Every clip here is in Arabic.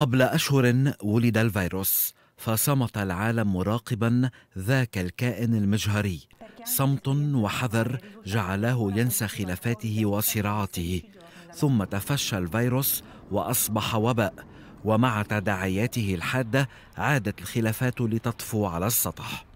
قبل أشهر ولد الفيروس فصمت العالم مراقبا ذاك الكائن المجهري صمت وحذر جعلاه ينسى خلافاته وصراعاته ثم تفشى الفيروس وأصبح وباء ومع تداعياته الحادة عادت الخلافات لتطفو على السطح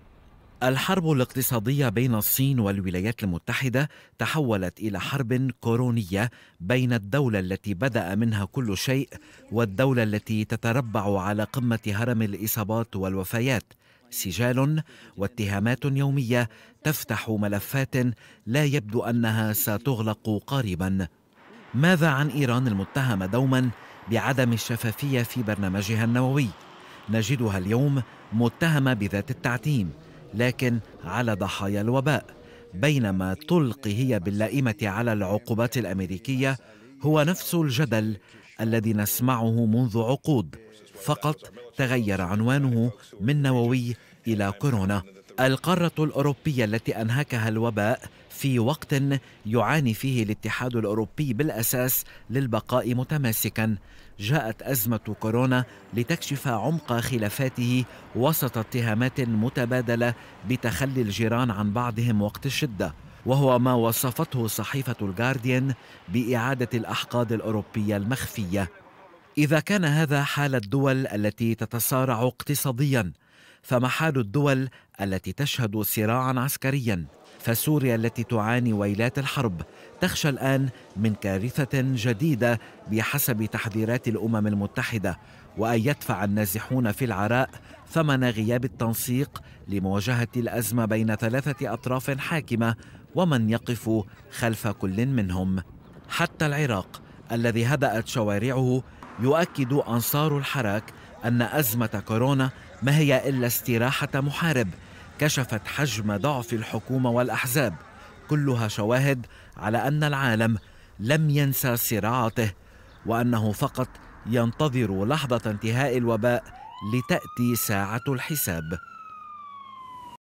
الحرب الاقتصادية بين الصين والولايات المتحدة تحولت إلى حرب كورونية بين الدولة التي بدأ منها كل شيء والدولة التي تتربع على قمة هرم الإصابات والوفيات سجال واتهامات يومية تفتح ملفات لا يبدو أنها ستغلق قريبا ماذا عن إيران المتهمة دوما بعدم الشفافية في برنامجها النووي؟ نجدها اليوم متهمة بذات التعتيم لكن على ضحايا الوباء بينما تلقي هي باللائمه على العقوبات الامريكيه هو نفس الجدل الذي نسمعه منذ عقود فقط تغير عنوانه من نووي الى كورونا القارة الأوروبية التي أنهكها الوباء في وقت يعاني فيه الاتحاد الأوروبي بالأساس للبقاء متماسكا جاءت أزمة كورونا لتكشف عمق خلافاته وسط اتهامات متبادلة بتخلي الجيران عن بعضهم وقت الشدة وهو ما وصفته صحيفة الجارديان بإعادة الأحقاد الأوروبية المخفية إذا كان هذا حال الدول التي تتصارع اقتصادياً فمحال الدول التي تشهد صراعا عسكريا فسوريا التي تعاني ويلات الحرب تخشى الان من كارثه جديده بحسب تحذيرات الامم المتحده وان يدفع النازحون في العراء ثمن غياب التنسيق لمواجهه الازمه بين ثلاثه اطراف حاكمه ومن يقف خلف كل منهم حتى العراق الذي هدات شوارعه يؤكد انصار الحراك أن أزمة كورونا ما هي إلا استراحة محارب كشفت حجم ضعف الحكومة والأحزاب كلها شواهد على أن العالم لم ينسى صراعاته وأنه فقط ينتظر لحظة انتهاء الوباء لتأتي ساعة الحساب